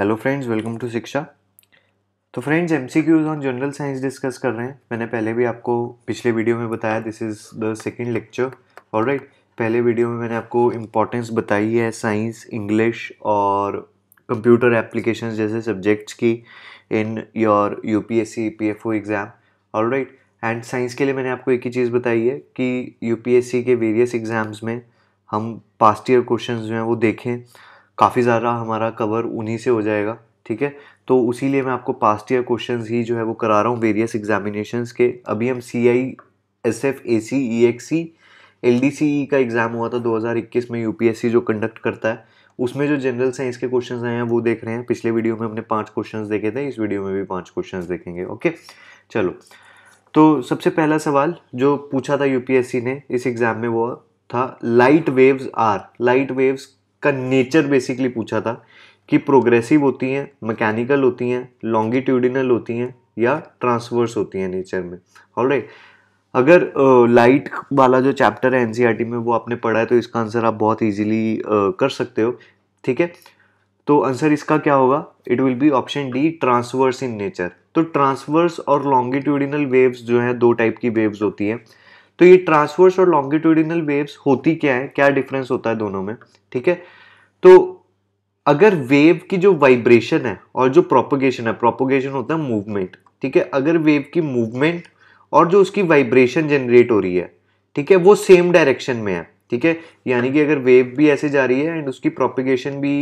Hello friends welcome to Shiksha तो friends M C Qs on general science discuss कर रहे हैं मैंने पहले भी आपको पिछले वीडियो में बताया this is the second lecture और राइट पहले वीडियो में मैंने आपको इम्पोर्टेंस बताई है साइंस इंग्लिश और कंप्यूटर एप्लीकेशन जैसे सब्जेक्ट्स की in your U P S C P F O exam और राइट एंड साइंस के लिए मैंने आपको एक ही चीज़ बताई है कि यू पी एस सी के वेरियस एग्ज़ाम्स में हम पास्ट ईयर क्वेश्चन जो हैं वो देखें काफ़ी ज़्यादा हमारा कवर उन्हीं से हो जाएगा ठीक है तो उसी लिए मैं आपको पास्ट ईयर क्वेश्चन ही जो है वो करा रहा हूँ वेरियस एग्जामिनेशन के अभी हम C I S F A C E X C L D C E का एग्ज़ाम हुआ था 2021 में यूपीएससी जो कंडक्ट करता है उसमें जो जनरल साइंस के क्वेश्चंस आए हैं वो देख रहे हैं पिछले वीडियो में हमने पांच क्वेश्चंस देखे थे इस वीडियो में भी पांच क्वेश्चंस देखेंगे ओके चलो तो सबसे पहला सवाल जो पूछा था यूपीएससी ने इस एग्ज़ाम में वो था light waves or light waves का नेचर बेसिकली पूछा था कि प्रोग्रेसिव होती हैं मैकेनिकल होती हैं लॉन्गिट्यूडिनल होती हैं या ट्रांसवर्स होती हैं नेचर में और right. अगर लाइट uh, वाला जो चैप्टर है एनसीईआरटी e में वो आपने पढ़ा है तो इसका आंसर आप बहुत इजीली uh, कर सकते हो ठीक है तो आंसर इसका क्या होगा it will be option D transverse in nature तो ट्रांसवर्स और लॉन्गिट्यूडिनल वेव्स जो हैं दो टाइप की वेव्स होती हैं तो ये ट्रांसवर्स और लॉन्गिट्यूडिनल वेव्स होती क्या है क्या डिफरेंस होता है दोनों में ठीक है तो अगर वेव की जो वाइब्रेशन है और जो प्रोपोगेशन है प्रोपोगेशन होता है मूवमेंट ठीक है अगर वेव की मूवमेंट और जो उसकी वाइब्रेशन जनरेट हो रही है ठीक है वो सेम डायरेक्शन में है ठीक है यानी कि अगर वेव भी ऐसे जा रही है एंड उसकी प्रोपिगेशन भी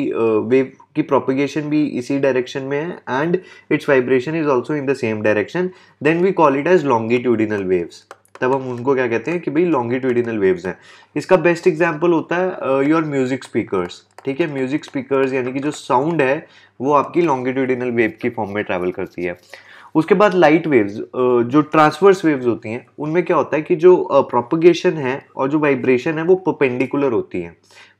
वेव की प्रोपिगेशन भी इसी डायरेक्शन में है and its vibration is also in the same direction then we call it as longitudinal waves तब हम उनको क्या कहते हैं कि भाई लॉन्गिट्यूडिनल वेव्स हैं इसका बेस्ट एग्जाम्पल होता है योर म्यूज़िक स्पीकर्स ठीक है म्यूज़िक स्पीकर्स यानी कि जो साउंड है वो आपकी लॉन्गिट्यूडिनल वेव की फॉर्म में ट्रैवल करती है उसके बाद लाइट वेव्स जो ट्रांसवर्स वेव्स होती हैं उनमें क्या होता है कि जो प्रोपगेशन है और जो वाइब्रेशन है वो पपेंडिकुलर होती है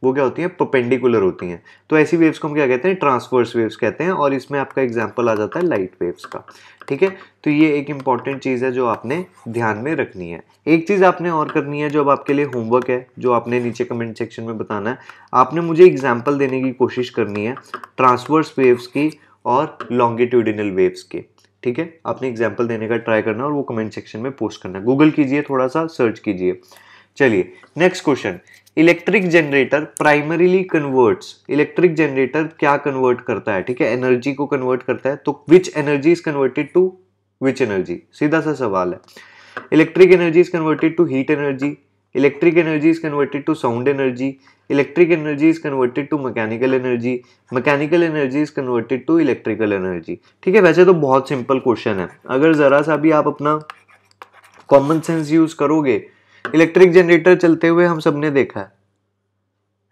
वो क्या होती है पपेंडिकुलर होती हैं तो ऐसी वेव्स को हम क्या कहते हैं ट्रांसवर्स वेव्स कहते हैं और इसमें आपका एग्जाम्पल आ जाता है लाइट वेव्स का ठीक है तो ये एक इंपॉर्टेंट चीज़ है जो आपने ध्यान में रखनी है एक चीज़ आपने और करनी है जो अब आपके लिए होमवर्क है जो आपने नीचे कमेंट सेक्शन में बताना है आपने मुझे एग्जाम्पल देने की कोशिश करनी है ट्रांसवर्स वेव्स की और लॉन्गिट्यूडिनल वेव्स की ठीक है आपने एग्जाम्पल देने का ट्राई करना और वो कमेंट सेक्शन में पोस्ट करना गूगल कीजिए थोड़ा सा सर्च कीजिए चलिए next question electric generator primarily converts electric generator क्या कन्वर्ट करता है ठीक है एनर्जी को कन्वर्ट करता है तो which energy is converted to which energy सीधा सा सवाल है electric energy is converted to heat energy electric energy is converted to sound energy electric energy is converted to mechanical energy mechanical energy is converted to electrical energy ठीक है वैसे तो बहुत simple question है अगर ज़रा सा भी आप अपना कॉमन सेंस यूज करोगे इलेक्ट्रिक जनरेटर चलते हुए हम सब देखा है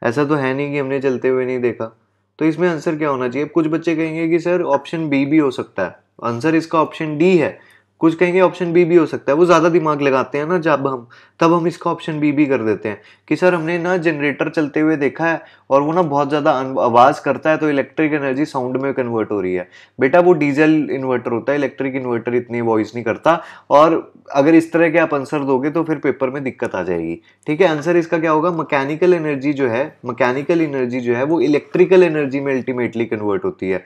ऐसा तो है नहीं कि हमने चलते हुए नहीं देखा तो इसमें आंसर क्या होना चाहिए कुछ बच्चे कहेंगे कि सर ऑप्शन बी भी हो सकता है आंसर इसका ऑप्शन डी है कुछ कहेंगे ऑप्शन बी भी हो सकता है वो ज़्यादा दिमाग लगाते हैं ना जब हम तब हम इसका ऑप्शन बी भी कर देते हैं कि सर हमने ना जनरेटर चलते हुए देखा है और वो ना बहुत ज़्यादा आवाज़ करता है तो इलेक्ट्रिक एनर्जी साउंड में कन्वर्ट हो रही है बेटा वो डीजल इन्वर्टर होता है इलेक्ट्रिक इन्वर्टर इतनी वॉइस नहीं करता और अगर इस तरह के आप आंसर दोगे तो फिर पेपर में दिक्कत आ जाएगी ठीक है आंसर इसका क्या होगा मकैनिकल एनर्जी जो है मकैनिकल एनर्जी जो है वो इलेक्ट्रिकल एनर्जी में अल्टीमेटली कन्वर्ट होती है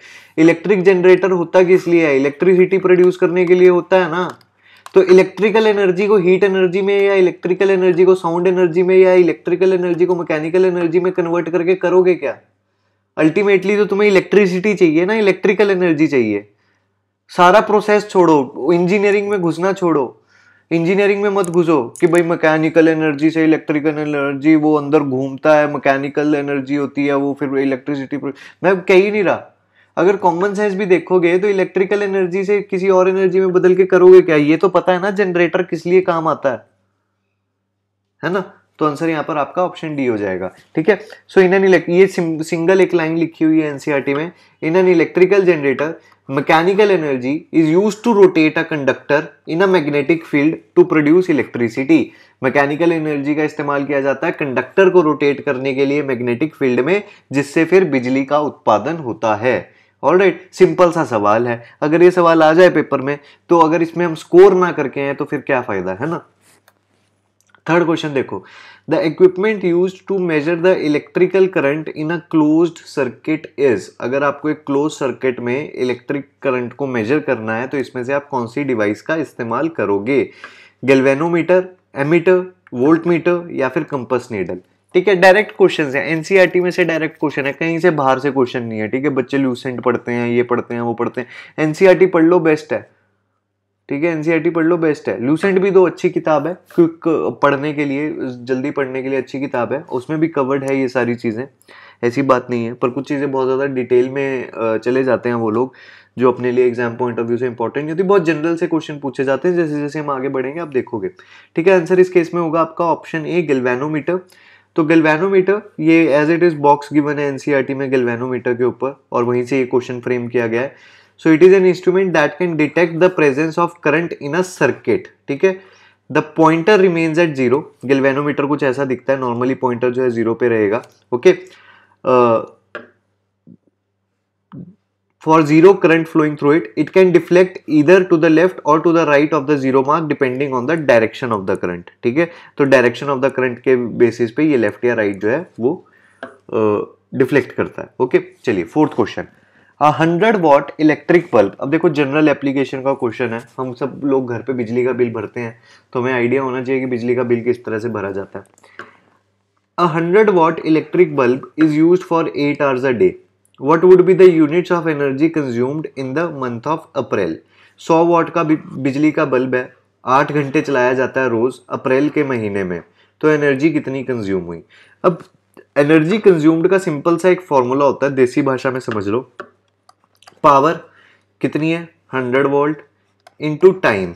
इलेक्ट्रिक जनरेटर होता किस लिए है इलेक्ट्रिसिटी प्रोड्यूस करने के लिए होता है है ना तो इलेक्ट्रिकल एनर्जी को हीट एनर्जी में या इलेक्ट्रिकल एनर्जी को साउंड एनर्जी में या इलेक्ट्रिकल एनर्जी को मैकेनिकल एनर्जी में कन्वर्ट करके करोगे क्या अल्टीमेटली तो तुम्हें इलेक्ट्रिसिटी चाहिए ना इलेक्ट्रिकल एनर्जी चाहिए सारा प्रोसेस छोड़ो इंजीनियरिंग में घुसना छोड़ो इंजीनियरिंग में मत घुसो कि भाई मैकेनिकल एनर्जी से इलेक्ट्रिकल एनर्जी वो अंदर घूमता है मैकेनिकल एनर्जी होती है वो फिर इलेक्ट्रिसिटी मैं कह ही नहीं रहा अगर कॉमन सेंस भी देखोगे तो इलेक्ट्रिकल एनर्जी से किसी और एनर्जी में बदल के करोगे क्या ये तो पता है ना जनरेटर किस लिए काम आता है है ना तो आंसर यहाँ पर आपका ऑप्शन डी हो जाएगा ठीक है सो इन एन ये सिंगल एक लाइन लिखी हुई है एनसीईआरटी e में in an electrical generator mechanical energy is use to rotate a conductor in a magnetic field to produce electricity mechanical energy का इस्तेमाल किया जाता है कंडक्टर को रोटेट करने के लिए मैग्नेटिक फील्ड में जिससे फिर बिजली का उत्पादन होता है ऑल राइट सिंपल सा सवाल है अगर ये सवाल आ जाए पेपर में तो अगर इसमें हम स्कोर ना करके हैं तो फिर क्या फायदा है ना थर्ड क्वेश्चन देखो the equipment use to measure the electrical current in a close circuit is अगर आपको एक क्लोज सर्किट में इलेक्ट्रिक करंट को मेजर करना है तो इसमें से आप कौन सी डिवाइस का इस्तेमाल करोगे गेलवेनोमीटर एमीटर वोल्टमीटर या फिर कंपस नीडल ठीक है डायरेक्ट क्वेश्चन है एनसीईआरटी में से डायरेक्ट क्वेश्चन है कहीं से बाहर से क्वेश्चन नहीं है ठीक है बच्चे लूसेंट पढ़ते हैं ये पढ़ते हैं वो पढ़ते हैं एनसीईआरटी e पढ़ लो बेस्ट है ठीक है एनसीईआरटी e पढ़ लो बेस्ट है लूसेंट भी दो अच्छी किताब है क्विक पढ़ने के लिए जल्दी पढ़ने के लिए अच्छी किताब है उसमें भी कवर्ड है ये सारी चीज़ें ऐसी बात नहीं है पर कुछ चीज़ें बहुत ज़्यादा डिटेल में चले जाते हैं वो लोग जो अपने लिए एग्जाम पॉइंट ऑफ व्यू से इंपॉर्टेंट होती है बहुत जनरल से क्वेश्चन पूछे जाते हैं जैसे जैसे हम आगे बढ़ेंगे आप देखोगे ठीक है आंसर इस केस में होगा आपका ऑप्शन ए गिलवेनोमीटर तो गिल्वेनोमीटर ये as it is box given है एनसीईआरटी में गैल्वेनोमीटर के ऊपर और वहीं से ये क्वेश्चन फ्रेम किया गया है so it is an instrument that can detect the presence of current in a circuit ठीक है the pointer remains at zero galvanometer कुछ ऐसा दिखता है नॉर्मली पॉइंटर जो है जीरो पे रहेगा okay okay? Uh, for zero current flowing through it, it can deflect either to the left or to the right of the zero mark depending on the direction of the current. ठीक है तो direction of the current के basis पे ये left या right जो है वो डिफ्लेक्ट uh, करता है ओके चलिए fourth question a hundred watt electric bulb अब देखो जनरल एप्लीकेशन का क्वेश्चन है हम सब लोग घर पे बिजली का बिल भरते हैं तो हमें आइडिया होना चाहिए कि बिजली का बिल किस तरह से भरा जाता है a hundred watt electric bulb is use for eight hours a day what would be the units of energy consumed in the month of April 100 watt का बिजली का बल्ब है आठ घंटे चलाया जाता है रोज अप्रैल के महीने में तो एनर्जी कितनी कंज्यूम हुई अब एनर्जी कंज्यूम्ड का सिंपल सा एक फॉर्मूला होता है देसी भाषा में समझ लो पावर कितनी है हंड्रेड वोल्ट इंटू टाइम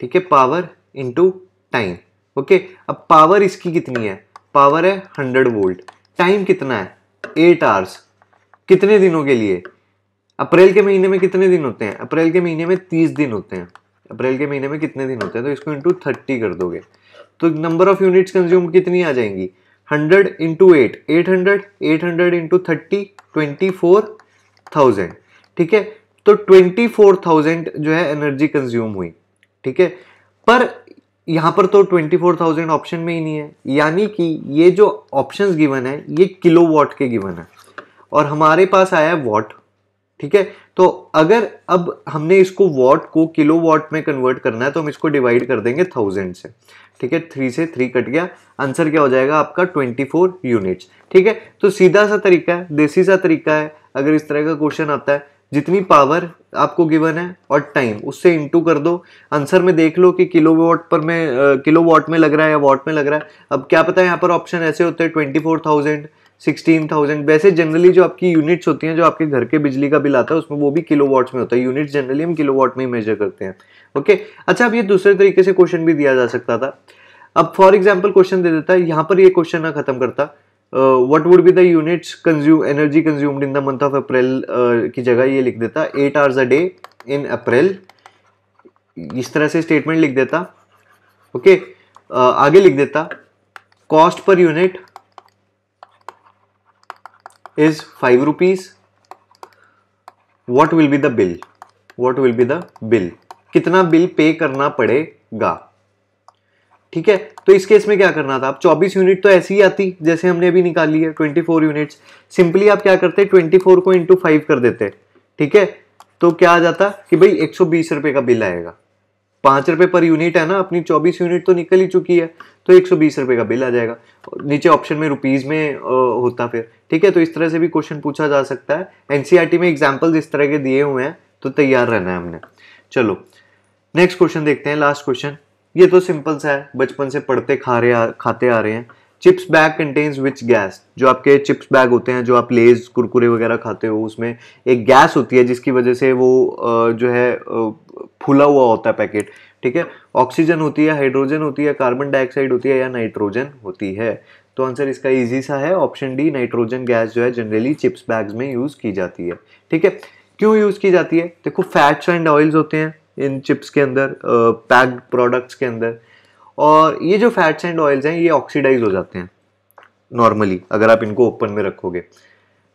ठीक है पावर इंटू टाइम ओके अब पावर इसकी कितनी है पावर है हंड्रेड वोल्ट टाइम कितना है एट आवर्स कितने दिनों के लिए अप्रैल के महीने में कितने दिन होते हैं अप्रैल के महीने में तीस दिन होते हैं अप्रैल के महीने में कितने दिन होते हैं तो इसको इंटू थर्टी कर दोगे तो नंबर ऑफ यूनिट्स कंज्यूम कितनी आ जाएंगी hundred into eight eight hundred eight hundred into thirty twenty four thousand ठीक है तो ट्वेंटी फोर थाउजेंड जो है एनर्जी कंज्यूम हुई ठीक है पर यहाँ पर तो ट्वेंटी फोर थाउजेंड ऑप्शन में ही नहीं है यानी कि ये जो ऑप्शंस गिवन है ये किलो वॉट के गिवन है और हमारे पास आया वॉट ठीक है तो अगर अब हमने इसको वॉट को किलो वॉट में कन्वर्ट करना है तो हम इसको डिवाइड कर देंगे थाउजेंड से ठीक है थ्री से थ्री कट गया आंसर क्या हो जाएगा आपका ट्वेंटी फोर यूनिट्स ठीक है तो सीधा सा तरीका है देसी सा तरीका है अगर इस तरह का क्वेश्चन आता है जितनी पावर आपको गिवन है और टाइम उससे इंटू कर दो आंसर में देख लो कि किलो वॉट पर में किलो वॉट में लग रहा है या वॉट में लग रहा है अब क्या पता है यहाँ पर ऑप्शन ऐसे होते हैं twenty four thousand sixteen thousand वैसे जनरली जो आपकी यूनिट्स होती हैं जो आपके घर के बिजली का बिल आता है उसमें वो भी किलो में होता है यूनिट्स जनरली हम किलो में ही मेजर करते हैं ओके अच्छा अब ये दूसरे तरीके से क्वेश्चन भी दिया जा सकता था अब फॉर एग्जाम्पल क्वेश्चन दे देता है यहाँ पर ये क्वेश्चन ना खत्म करता what would be the units consume energy consumed in the month of April की जगह ये लिख देता eight hours a day in April इस तरह से स्टेटमेंट लिख देता ओके okay? uh, आगे लिख देता cost per unit is 5 rupees what will be the bill what will be the bill कितना बिल पे करना पड़ेगा ठीक है तो इस केस में क्या करना था आप 24 यूनिट तो ऐसी ही आती जैसे हमने अभी निकाली है 24 यूनिट्स सिंपली आप क्या करते 24 को इंटू फाइव कर देते ठीक है तो क्या आ जाता कि भाई 120 रुपए का बिल आएगा पाँच रुपये पर यूनिट है ना अपनी चौबीस यूनिट तो निकल ही चुकी है तो एक सौ बीस रुपये का बिल आ जाएगा नीचे ऑप्शन में रुपीज़ में होता फिर ठीक है तो इस तरह से भी क्वेश्चन पूछा जा सकता है एन e में एग्जाम्पल्स इस तरह के दिए हुए हैं तो तैयार रहना है हमने चलो नेक्स्ट क्वेश्चन देखते हैं लास्ट क्वेश्चन ये तो सिंपल सा है बचपन से पढ़ते खा रहे खाते आ रहे हैं chips bag contains which gas जो आपके चिप्स बैग होते हैं जो आप लेज कुरकुरे वगैरह खाते हो उसमें एक गैस होती है जिसकी वजह से वो जो है फूला हुआ होता है पैकेट ठीक है ऑक्सीजन होती है हाइड्रोजन होती है कार्बन डाइऑक्साइड होती है या नाइट्रोजन होती है तो आंसर इसका इजी सा है ऑप्शन डी नाइट्रोजन गैस जो है जनरली चिप्स बैग्स में यूज़ की जाती है ठीक है क्यों यूज़ की जाती है देखो फैट्स एंड ऑयल्स होते हैं इन चिप्स के अंदर पैक्ड प्रोडक्ट्स के अंदर और ये जो फैट्स एंड ऑयल्स हैं ये ऑक्सीडाइज हो जाते हैं नॉर्मली अगर आप इनको ओपन में रखोगे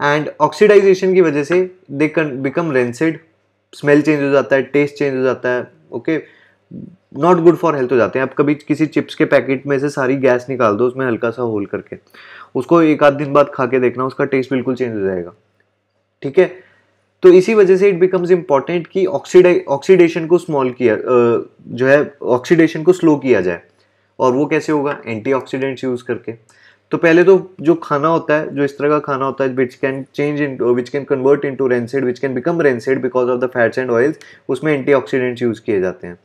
एंड ऑक्सीडाइजेशन की वजह से दे कन बिकम रेंसिड स्मेल चेंज हो जाता है टेस्ट चेंज हो जाता है okay not good for health हो जाते हैं आप कभी किसी चिप्स के पैकेट में से सारी गैस निकाल दो उसमें हल्का सा होल करके उसको एक आध दिन बाद खा के देखना उसका टेस्ट बिल्कुल चेंज हो जाएगा ठीक है तो इसी वजह से इट बिकम्स इम्पॉर्टेंट कि ऑक्सीडाइ ऑक्सीडेशन को स्मॉल किया जो है ऑक्सीडेशन को स्लो किया जाए और वो कैसे होगा एंटी यूज़ करके तो पहले तो जो खाना होता है जो इस तरह का खाना होता है which can change in which can convert to rancid which can become rancid because of the fats and oils उसमें एंटी यूज़ किए जाते हैं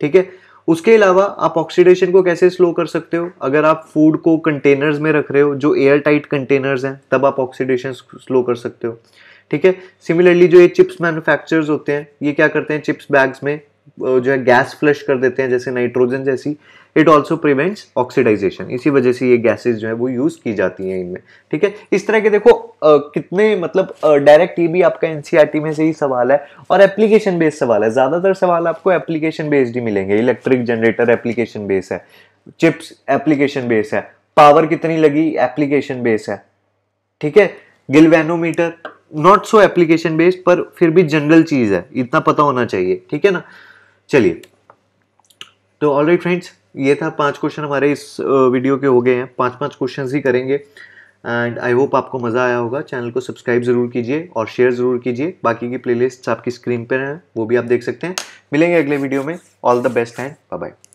ठीक है उसके अलावा आप ऑक्सीडेशन को कैसे स्लो कर सकते हो अगर आप फूड को कंटेनर्स में रख रहे हो जो एयर टाइट कंटेनर्स हैं तब आप ऑक्सीडेशन स्लो कर सकते हो ठीक है सिमिलरली जो ये चिप्स मैन्युफैक्चरर्स होते हैं ये क्या करते हैं चिप्स बैग्स में जो है गैस फ्लश कर देते हैं जैसे नाइट्रोजन जैसी इट ऑल्सो प्रिवेंट्स ऑक्सीडाइजेशन इसी वजह से ये गैसेज जो है वो यूज़ की जाती हैं इनमें ठीक है इस तरह के देखो आ, कितने मतलब डायरेक्ट ये भी आपका एनसीआरटी e में से ही सवाल है और एप्लीकेशन बेस्ड सवाल है ज़्यादातर सवाल आपको एप्लीकेशन बेस्ड ही मिलेंगे इलेक्ट्रिक जनरेटर एप्लीकेशन बेस है चिप्स एप्लीकेशन बेस है पावर कितनी लगी एप्लीकेशन बेस है ठीक है galvanometer not so application based पर फिर भी जनरल चीज़ है इतना पता होना चाहिए ठीक है ना चलिए तो ऑलरेडी फ्रेंड्स ये था पांच क्वेश्चन हमारे इस वीडियो के हो गए हैं पांच पांच क्वेश्चंस ही करेंगे एंड आई होप आपको मज़ा आया होगा चैनल को सब्सक्राइब ज़रूर कीजिए और शेयर ज़रूर कीजिए बाकी की प्लेलिस्ट आपकी स्क्रीन पर हैं वो भी आप देख सकते हैं मिलेंगे अगले वीडियो में all the best and bye bye